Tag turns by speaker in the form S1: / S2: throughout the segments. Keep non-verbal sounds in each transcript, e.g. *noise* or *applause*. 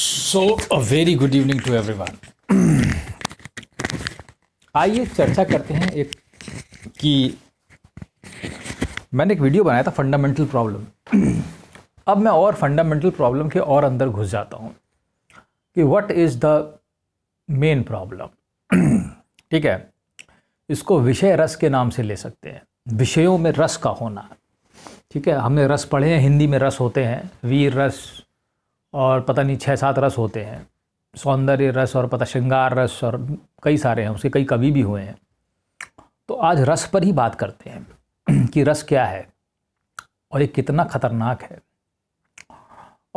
S1: so a very good evening to everyone आइए चर्चा करते हैं एक कि मैंने एक वीडियो बनाया था फंडामेंटल प्रॉब्लम *clears throat* अब मैं और फंडामेंटल प्रॉब्लम के और अंदर घुस जाता हूँ कि what is the main problem ठीक है इसको विषय रस के नाम से ले सकते हैं विषयों में रस का होना ठीक है हमने रस पढ़े हैं हिंदी में रस होते हैं वीर रस और पता नहीं छः सात रस होते हैं सौंदर्य रस और पता श्रृंगार रस और कई सारे हैं उसके कई कवि भी हुए हैं तो आज रस पर ही बात करते हैं *clears throat* कि रस क्या है और ये कितना खतरनाक है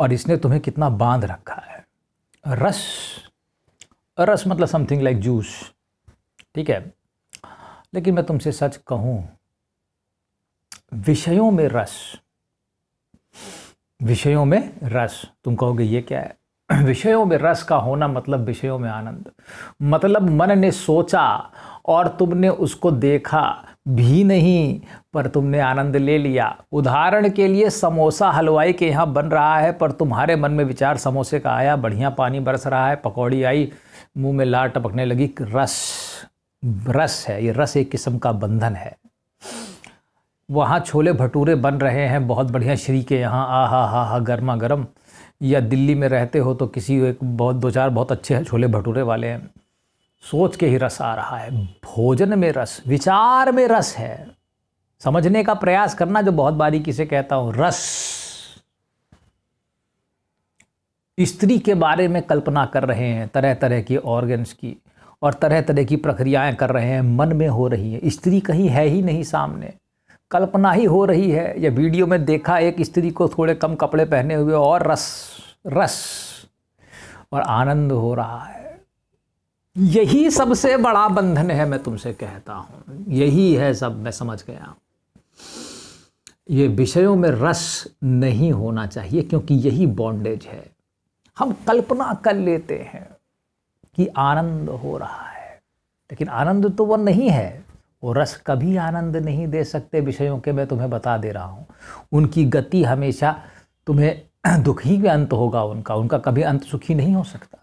S1: और इसने तुम्हें कितना बांध रखा है रस रस मतलब समथिंग लाइक जूस ठीक है लेकिन मैं तुमसे सच कहूँ विषयों में रस विषयों में रस तुम कहोगे ये क्या है *clears throat* विषयों में रस का होना मतलब विषयों में आनंद मतलब मन ने सोचा और तुमने उसको देखा भी नहीं पर तुमने आनंद ले लिया उदाहरण के लिए समोसा हलवाई के यहाँ बन रहा है पर तुम्हारे मन में विचार समोसे का आया बढ़िया पानी बरस रहा है पकौड़ी आई मुंह में लार टपकने लगी रस रस है ये रस एक किस्म का बंधन है वहाँ छोले भटूरे बन रहे हैं बहुत बढ़िया श्री के यहाँ आ हा हा हा गर्मा गर्म या दिल्ली में रहते हो तो किसी एक बहुत दो चार बहुत अच्छे छोले भटूरे वाले हैं सोच के ही रस आ रहा है भोजन में रस विचार में रस है समझने का प्रयास करना जो बहुत बारीकी से कहता हूँ रस स्त्री के बारे में कल्पना कर रहे हैं तरह तरह की ऑर्गन्स की और तरह तरह की प्रक्रियाएं कर रहे हैं मन में हो रही है स्त्री कहीं है ही नहीं सामने कल्पना ही हो रही है या वीडियो में देखा एक स्त्री को थोड़े कम कपड़े पहने हुए और रस रस और आनंद हो रहा है यही सबसे बड़ा बंधन है मैं तुमसे कहता हूँ यही है सब मैं समझ गया ये विषयों में रस नहीं होना चाहिए क्योंकि यही बॉन्डेज है हम कल्पना कर लेते हैं कि आनंद हो रहा है लेकिन आनंद तो वह नहीं है वो रस कभी आनंद नहीं दे सकते विषयों के मैं तुम्हें बता दे रहा हूँ उनकी गति हमेशा तुम्हें दुख ही में अंत होगा उनका उनका कभी अंत सुखी नहीं हो सकता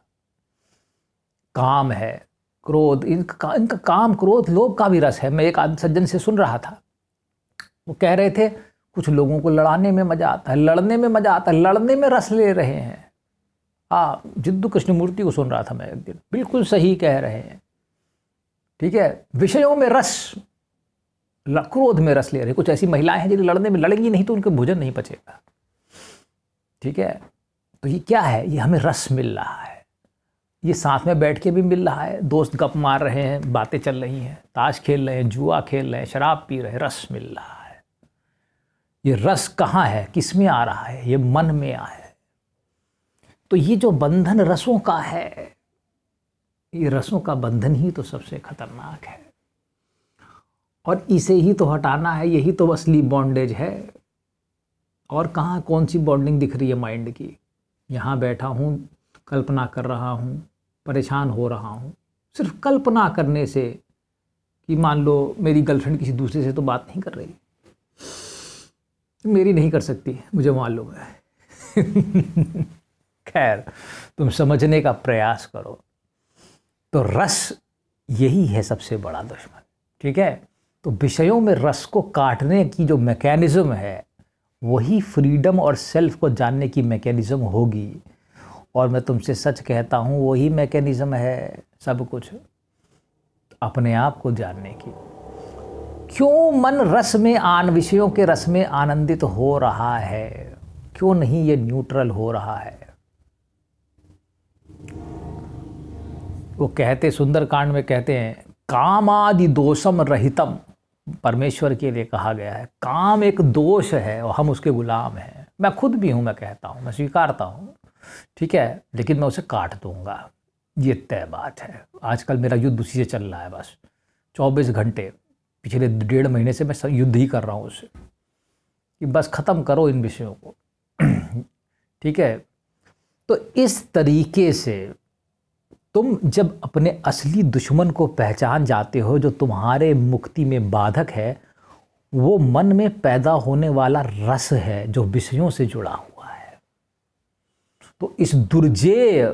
S1: काम है क्रोध इनका इनका काम क्रोध लोभ का भी रस है मैं एक आदि सज्जन से सुन रहा था वो कह रहे थे कुछ लोगों को लड़ाने में मज़ा आता है लड़ने में मज़ा आता है लड़ने में रस ले रहे हैं हाँ जिद्दू कृष्णमूर्ति को सुन रहा था मैं एक दिन बिल्कुल सही कह रहे हैं ठीक है विषयों में रस क्रोध में रस ले रहे कुछ ऐसी महिलाएं हैं जिन्हें लड़ने में लड़ेंगी नहीं तो उनके भोजन नहीं पचेगा ठीक है तो ये क्या है ये हमें रस मिल रहा है ये साथ में बैठ के भी मिल रहा है दोस्त गप मार रहे हैं बातें चल रही हैं ताश खेल रहे हैं जुआ खेल रहे हैं शराब पी रहे हैं रस मिल रहा है ये रस कहाँ है किस में आ रहा है ये मन में आ है तो ये जो बंधन रसों का है ये रसों का बंधन ही तो सबसे खतरनाक है और इसे ही तो हटाना है यही तो असली बॉन्डेज है और कहाँ कौन सी बॉन्डिंग दिख रही है माइंड की यहाँ बैठा हूँ कल्पना कर रहा हूँ परेशान हो रहा हूँ सिर्फ कल्पना करने से कि मान लो मेरी गर्लफ्रेंड किसी दूसरे से तो बात नहीं कर रही मेरी नहीं कर सकती मुझे मालूम है *laughs* खैर तुम समझने का प्रयास करो तो रस यही है सबसे बड़ा दुश्मन ठीक है तो विषयों में रस को काटने की जो मैकेनिज़्म है वही फ्रीडम और सेल्फ को जानने की मैकेनिज़्म होगी और मैं तुमसे सच कहता हूँ वही मैकेनिज़्म है सब कुछ अपने आप को जानने की क्यों मन रस में आन विषयों के रस में आनंदित हो रहा है क्यों नहीं ये न्यूट्रल हो रहा है वो कहते सुंदरकांड में कहते हैं कामादि दोषम रहितम परमेश्वर के लिए कहा गया है काम एक दोष है और हम उसके गुलाम हैं मैं खुद भी हूँ मैं कहता हूँ मैं स्वीकारता हूँ ठीक है लेकिन मैं उसे काट दूंगा ये तय बात है आजकल मेरा युद्ध उसी से चल रहा है बस चौबीस घंटे पिछले डेढ़ महीने से मैं युद्ध ही कर रहा हूँ उसे कि बस ख़त्म करो इन विषयों को *clears throat* ठीक है तो इस तरीके से तुम जब अपने असली दुश्मन को पहचान जाते हो जो तुम्हारे मुक्ति में बाधक है वो मन में पैदा होने वाला रस है जो विषयों से जुड़ा हुआ है तो इस दुर्जेय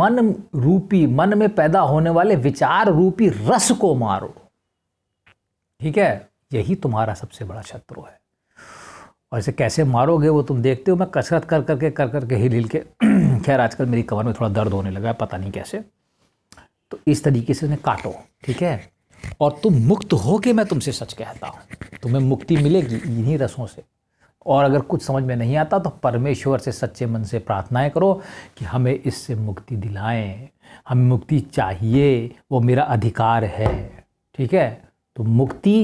S1: मन रूपी मन में पैदा होने वाले विचार रूपी रस को मारो ठीक है यही तुम्हारा सबसे बड़ा शत्रु है और इसे कैसे मारोगे वो तुम देखते हो मैं कसरत कर करके कर करके हिल हिल के खैर आजकल मेरी कमर में थोड़ा दर्द होने लगा है पता नहीं कैसे तो इस तरीके से उन्हें काटो ठीक है और तुम मुक्त हो के मैं तुमसे सच कहता हूँ तुम्हें मुक्ति मिलेगी इन्हीं रसों से और अगर कुछ समझ में नहीं आता तो परमेश्वर से सच्चे मन से प्रार्थनाएं करो कि हमें इससे मुक्ति दिलाएं हमें मुक्ति चाहिए वो मेरा अधिकार है ठीक है तो मुक्ति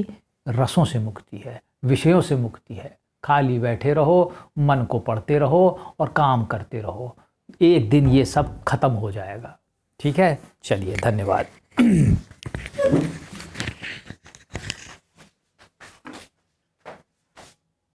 S1: रसों से मुक्ति है विषयों से मुक्ति है खाली बैठे रहो मन को पढ़ते रहो और काम करते रहो एक दिन ये सब ख़त्म हो जाएगा ठीक है चलिए धन्यवाद